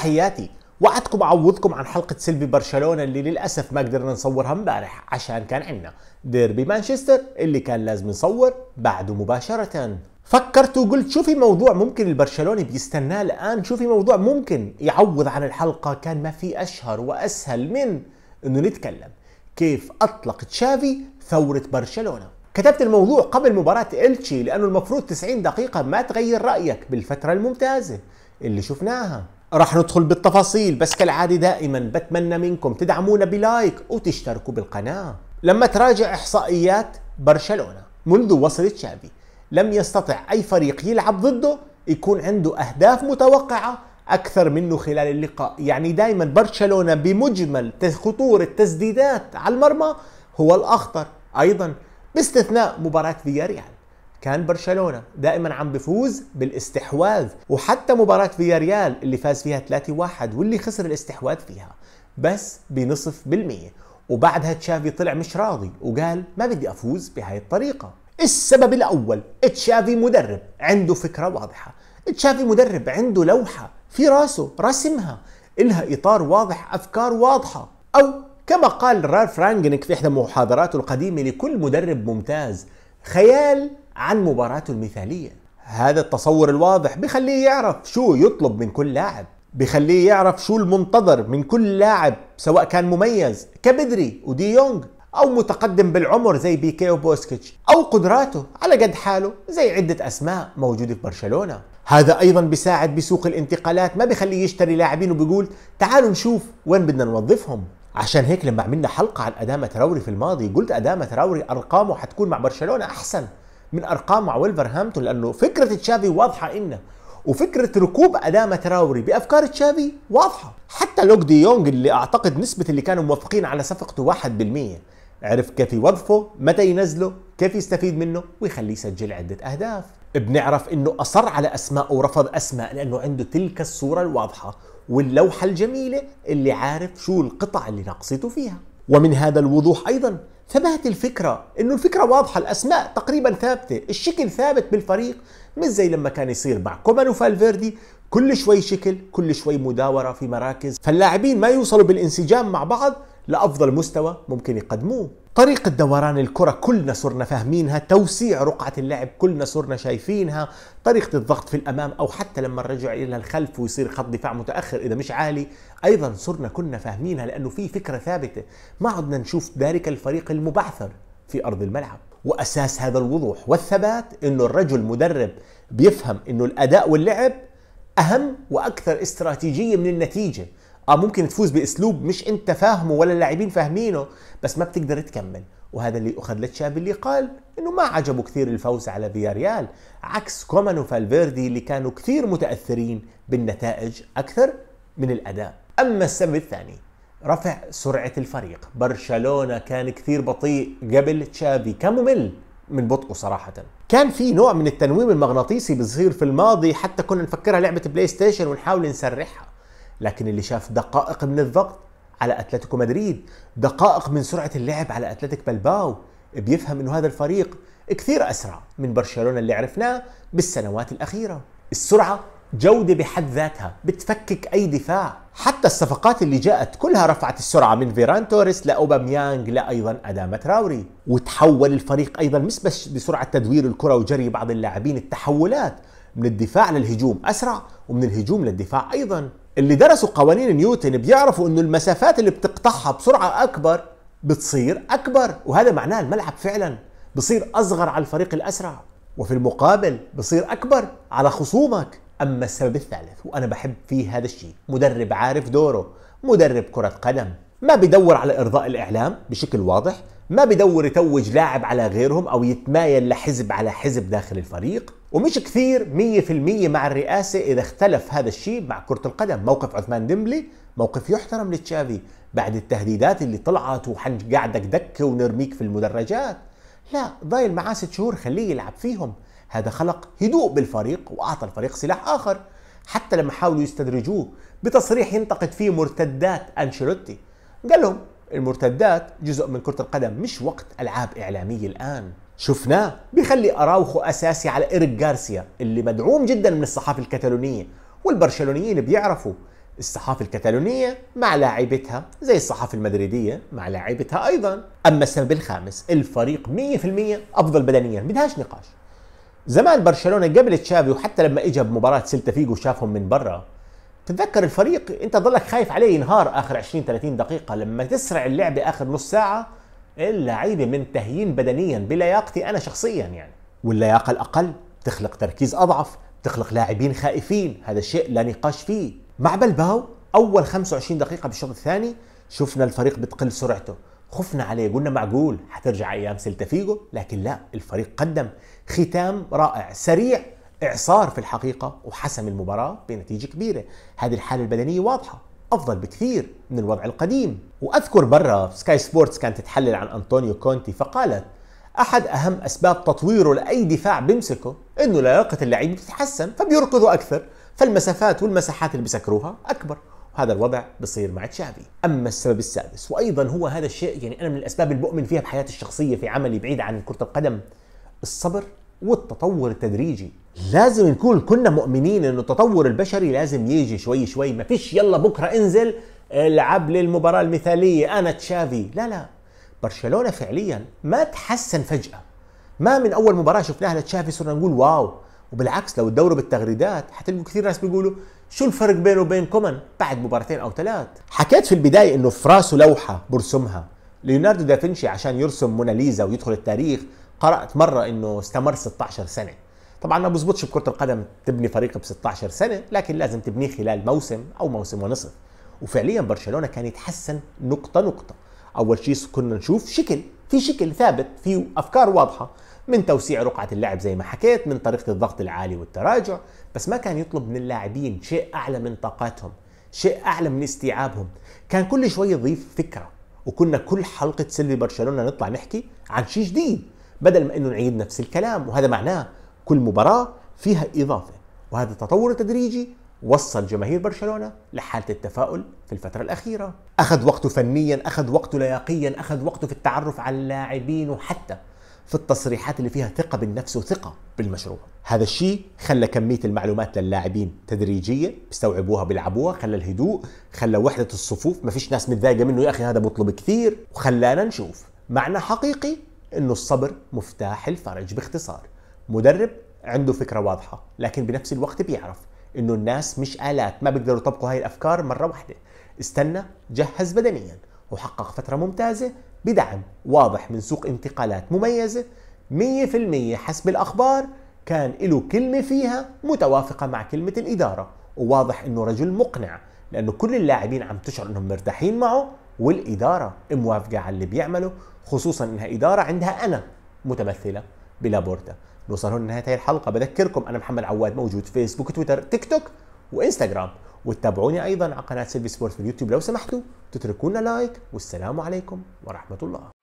تحياتي وعدكم اعوضكم عن حلقة سلبي برشلونة اللي للأسف ما قدرنا نصورها امبارح عشان كان عنا ديربي مانشستر اللي كان لازم نصور بعده مباشرة فكرت وقلت شو في موضوع ممكن البرشلوني بيستناه الآن شو في موضوع ممكن يعوض عن الحلقة كان ما في أشهر وأسهل من أنه نتكلم كيف أطلق تشافي ثورة برشلونة كتبت الموضوع قبل مباراة إلتشي لأنه المفروض 90 دقيقة ما تغير رأيك بالفترة الممتازة اللي شفناها راح ندخل بالتفاصيل بس كالعادة دائما بتمنى منكم تدعمونا بلايك وتشتركوا بالقناة لما تراجع إحصائيات برشلونة منذ وصل تشافي لم يستطع أي فريق يلعب ضده يكون عنده أهداف متوقعة أكثر منه خلال اللقاء يعني دائما برشلونة بمجمل خطورة تسديدات على المرمى هو الأخطر أيضا باستثناء مباراة فياريال كان برشلونه دائما عم بفوز بالاستحواذ وحتى مباراه فياريال اللي فاز فيها 3-1 واللي خسر الاستحواذ فيها بس بنصف بالمية وبعدها تشافي طلع مش راضي وقال ما بدي افوز بهاي الطريقه السبب الاول تشافي مدرب عنده فكره واضحه تشافي مدرب عنده لوحه في راسه رسمها إلها إطار واضح أفكار واضحة أو كما قال رالف رانجنك في إحدى محاضراته القديمة لكل مدرب ممتاز خيال عن مباراته المثالية هذا التصور الواضح بخليه يعرف شو يطلب من كل لاعب بخليه يعرف شو المنتظر من كل لاعب سواء كان مميز كبدري يونغ أو متقدم بالعمر زي بيكي وبوسكيتش أو قدراته على قد حاله زي عدة أسماء موجودة في برشلونة هذا أيضا بيساعد بسوق الانتقالات ما بخليه يشتري لاعبين وبيقول تعالوا نشوف وين بدنا نوظفهم عشان هيك لما عملنا حلقة عن أدامة تراوري في الماضي قلت أدامة تراوري أرقامه حتكون مع برشلونة أحسن من ارقام مع ولفرهامبتون لانه فكره تشافي واضحه انه وفكره ركوب ادامه تراوري بافكار تشافي واضحه حتى لوك دي يونغ اللي اعتقد نسبه اللي كانوا موافقين على صفقته 1% عرف كيف يوظفه متى ينزله كيف يستفيد منه ويخليه يسجل عده اهداف بنعرف انه اصر على اسماء ورفض اسماء لانه عنده تلك الصوره الواضحه واللوحه الجميله اللي عارف شو القطع اللي ناقصته فيها ومن هذا الوضوح ايضا فبهت الفكرة انه الفكرة واضحة الاسماء تقريبا ثابتة الشكل ثابت بالفريق مش زي لما كان يصير مع كومان وفالفيردي كل شوي شكل كل شوي مداورة في مراكز فاللاعبين ما يوصلوا بالانسجام مع بعض لأفضل مستوى ممكن يقدموه طريقة دوران الكرة كلنا صرنا فاهمينها توسيع رقعة اللعب كلنا صرنا شايفينها طريقة الضغط في الأمام أو حتى لما نرجع إلى الخلف ويصير خط دفاع متأخر إذا مش عالي أيضا صرنا كنا فاهمينها لأنه في فكرة ثابتة ما عدنا نشوف ذلك الفريق المبعثر في أرض الملعب وأساس هذا الوضوح والثبات أنه الرجل مدرب بيفهم أنه الأداء واللعب أهم وأكثر استراتيجية من النتيجة اه ممكن تفوز باسلوب مش انت فاهمه ولا اللاعبين فاهمينه بس ما بتقدر تكمل وهذا اللي اخذ لتشابي اللي قال انه ما عجبه كثير الفوز على فياريال عكس كومان وفالفيردي اللي كانوا كثير متاثرين بالنتائج اكثر من الاداء اما السبب الثاني رفع سرعه الفريق برشلونه كان كثير بطيء قبل تشافي كان ممل من بطئه صراحة كان في نوع من التنويم المغناطيسي بيصير في الماضي حتى كنا نفكرها لعبة بلاي ستيشن ونحاول نسرحها لكن اللي شاف دقائق من الضغط على اتلتيكو مدريد دقائق من سرعه اللعب على اتلتيك بلباو بيفهم انه هذا الفريق كثير اسرع من برشلونه اللي عرفناه بالسنوات الاخيره السرعه جودة بحد ذاتها بتفكك أي دفاع حتى الصفقات اللي جاءت كلها رفعت السرعة من فيران توريس لأوباميانج لأيضا ادام تراوري وتحول الفريق أيضا مش بس بسرعة تدوير الكرة وجري بعض اللاعبين التحولات من الدفاع للهجوم أسرع ومن الهجوم للدفاع أيضا اللي درسوا قوانين نيوتن بيعرفوا انه المسافات اللي بتقطعها بسرعه اكبر بتصير اكبر وهذا معناه الملعب فعلا بصير اصغر على الفريق الاسرع وفي المقابل بصير اكبر على خصومك اما السبب الثالث وانا بحب فيه هذا الشيء مدرب عارف دوره مدرب كره قدم ما بدور على ارضاء الاعلام بشكل واضح ما بدور يتوج لاعب على غيرهم او يتمايل لحزب على حزب داخل الفريق ومش كثير 100% مع الرئاسة إذا اختلف هذا الشيء مع كرة القدم موقف عثمان ديمبلي موقف يحترم لتشافي بعد التهديدات اللي طلعت قاعدك دكة ونرميك في المدرجات لا ضايل معاه ست شهور خليه يلعب فيهم هذا خلق هدوء بالفريق وأعطى الفريق سلاح آخر حتى لما حاولوا يستدرجوه بتصريح ينتقد فيه مرتدات أنشيلوتي قال لهم المرتدات جزء من كرة القدم مش وقت ألعاب إعلامية الآن شفناه بيخلي اراوخو اساسي على ايريك جارسيا اللي مدعوم جدا من الصحافه الكتالونيه والبرشلونيين بيعرفوا الصحافة الكتالونية مع لاعبتها زي الصحافة المدريدية مع لاعبتها أيضا أما السبب الخامس الفريق 100% أفضل بدنيا بدهاش نقاش زمان برشلونة قبل تشافي وحتى لما اجى بمباراة سيلتا فيجو شافهم من برا تتذكر الفريق انت ضلك خايف عليه ينهار اخر 20 30 دقيقه لما تسرع اللعبه اخر نص ساعه اللعيبه منتهيين بدنيا بلياقتي انا شخصيا يعني واللياقه الاقل تخلق تركيز اضعف تخلق لاعبين خائفين هذا الشيء لا نقاش فيه مع بلباو اول 25 دقيقه بالشوط الثاني شفنا الفريق بتقل سرعته خفنا عليه قلنا معقول حترجع ايام سيلتا فيجو لكن لا الفريق قدم ختام رائع سريع اعصار في الحقيقه وحسم المباراه بنتيجه كبيره هذه الحاله البدنيه واضحه افضل بكثير من الوضع القديم واذكر برا سكاي سبورتس كانت تحلل عن انطونيو كونتي فقالت احد اهم اسباب تطويره لاي دفاع بيمسكه انه لياقه اللعيبه بتتحسن فبيركضوا اكثر فالمسافات والمساحات اللي بسكروها اكبر وهذا الوضع بصير مع تشافي اما السبب السادس وايضا هو هذا الشيء يعني انا من الاسباب اللي بؤمن فيها بحياتي الشخصيه في عملي بعيد عن كره القدم الصبر والتطور التدريجي لازم نكون كنا مؤمنين انه التطور البشري لازم يجي شوي شوي ما فيش يلا بكره انزل العب آه، لي المباراه المثاليه انا تشافي لا لا برشلونه فعليا ما تحسن فجاه ما من اول مباراه شفناها لتشافي صرنا نقول واو وبالعكس لو تدوروا بالتغريدات حتلقوا كثير ناس بيقولوا شو الفرق بينه وبين كومان بعد مباراتين او ثلاث حكيت في البدايه انه في راسه لوحه برسمها ليوناردو دافنشي عشان يرسم موناليزا ويدخل التاريخ قرات مره انه استمر 16 سنه طبعا ما بزبطش بكره القدم تبني فريق ب 16 سنه لكن لازم تبنيه خلال موسم او موسم ونصف وفعليا برشلونه كان يتحسن نقطه نقطه اول شيء كنا نشوف شكل في شكل ثابت في افكار واضحه من توسيع رقعة اللعب زي ما حكيت من طريقة الضغط العالي والتراجع بس ما كان يطلب من اللاعبين شيء أعلى من طاقاتهم شيء أعلى من استيعابهم كان كل شوي يضيف فكرة وكنا كل حلقة سلبي برشلونة نطلع نحكي عن شيء جديد بدل ما انه نعيد نفس الكلام وهذا معناه كل مباراه فيها اضافه وهذا التطور التدريجي وصل جماهير برشلونه لحاله التفاؤل في الفتره الاخيره اخذ وقته فنيا اخذ وقته لياقيا اخذ وقته في التعرف على اللاعبين وحتى في التصريحات اللي فيها ثقه بالنفس وثقه بالمشروع هذا الشيء خلى كميه المعلومات للاعبين تدريجيه بيستوعبوها بيلعبوها خلى الهدوء خلى وحده الصفوف ما فيش ناس متضايقه منه يا اخي هذا مطلب كثير وخلانا نشوف معنى حقيقي انه الصبر مفتاح الفرج باختصار مدرب عنده فكره واضحه لكن بنفس الوقت بيعرف انه الناس مش الات ما بيقدروا يطبقوا هاي الافكار مره واحده استنى جهز بدنيا وحقق فتره ممتازه بدعم واضح من سوق انتقالات مميزه 100% حسب الاخبار كان له كلمه فيها متوافقه مع كلمه الاداره وواضح انه رجل مقنع لانه كل اللاعبين عم تشعر انهم مرتاحين معه والاداره موافقه على اللي بيعمله خصوصا انها اداره عندها انا متمثله بلابورتا نوصل هون لنهايه هاي الحلقه بذكركم انا محمد عواد موجود فيسبوك تويتر تيك توك وانستغرام وتتابعوني ايضا على قناه سيلفي سبورت في اليوتيوب لو سمحتوا تتركونا لايك والسلام عليكم ورحمه الله